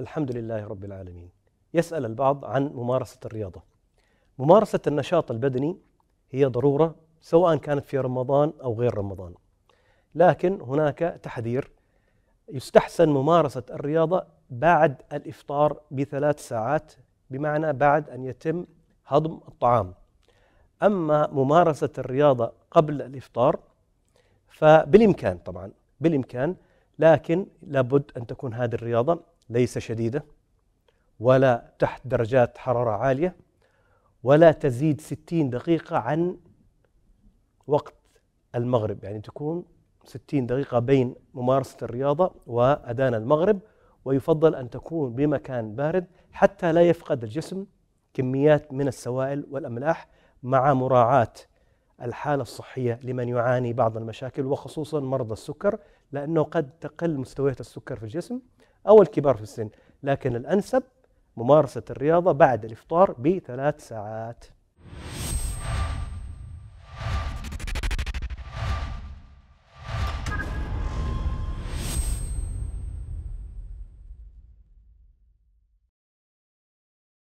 الحمد لله رب العالمين يسأل البعض عن ممارسة الرياضة ممارسة النشاط البدني هي ضرورة سواء كانت في رمضان أو غير رمضان لكن هناك تحذير يستحسن ممارسة الرياضة بعد الإفطار بثلاث ساعات بمعنى بعد أن يتم هضم الطعام أما ممارسة الرياضة قبل الإفطار فبالإمكان طبعا بالإمكان لكن لابد أن تكون هذه الرياضة ليس شديدة ولا تحت درجات حرارة عالية ولا تزيد 60 دقيقة عن وقت المغرب يعني تكون 60 دقيقة بين ممارسة الرياضة وأذان المغرب ويفضل أن تكون بمكان بارد حتى لا يفقد الجسم كميات من السوائل والأملاح مع مراعاة الحالة الصحية لمن يعاني بعض المشاكل وخصوصا مرضى السكر لأنه قد تقل مستويات السكر في الجسم أو الكبار في السن لكن الأنسب ممارسة الرياضة بعد الإفطار بثلاث ساعات